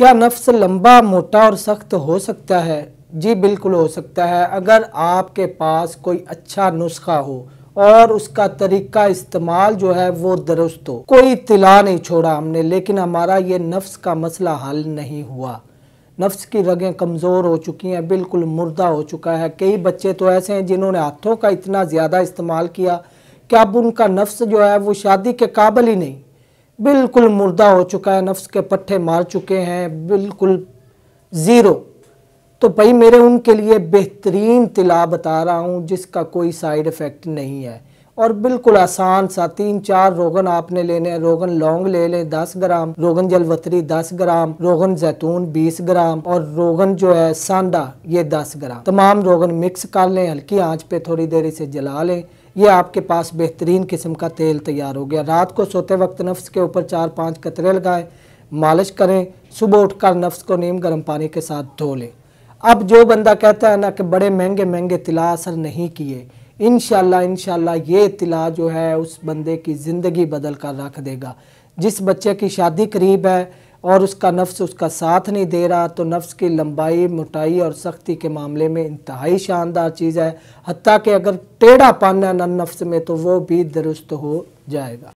क्या नफ्स लंबा मोटा और सख्त हो सकता है जी बिल्कुल हो सकता है अगर आपके पास कोई अच्छा नुस्खा हो और उसका तरीका इस्तेमाल जो है वो दुरुस्त हो कोई तिला नहीं छोड़ा हमने लेकिन हमारा ये नफ्स का मसला हल नहीं हुआ नफ्स की रगें कमज़ोर हो चुकी हैं बिल्कुल मुर्दा हो चुका है कई बच्चे तो ऐसे हैं जिन्होंने हाथों का इतना ज़्यादा इस्तेमाल किया कि अब उनका नफ्स जो है वो शादी के काबिल ही नहीं बिल्कुल मुर्दा हो चुका है नफ्स के पट्टे मार चुके हैं बिल्कुल ज़ीरो तो भाई मेरे उनके लिए बेहतरीन तिला बता रहा हूँ जिसका कोई साइड इफ़ेक्ट नहीं है और बिल्कुल आसान सा तीन चार रोगन आपने लेने हैं रोगन लौंग ले लें दस ग्राम रोगन जलवतरी दस ग्राम रोगन जैतून बीस ग्राम और रोगन जो है सांडा ये दस ग्राम तमाम रोगन मिक्स कर लें हल्की आंच पे थोड़ी देरी से जला लें ये आपके पास बेहतरीन किस्म का तेल तैयार हो गया रात को सोते वक्त नफ्स के ऊपर चार पाँच कतरे लगाएं मालिश करें सुबह उठकर नफ्स को नीम गर्म पानी के साथ धो लें अब जो बंदा कहता है ना कि बड़े महंगे महंगे तिला असर नहीं किए इन शाला ये तिला जो है उस बंदे की ज़िंदगी बदल कर रख देगा जिस बच्चे की शादी करीब है और उसका नफ्स उसका साथ नहीं दे रहा तो नफ्स की लंबाई मोटाई और सख्ती के मामले में इंतहाई शानदार चीज़ है हती कि अगर टेढ़ा पाना है नफ्स में तो वो भी दुरुस्त हो जाएगा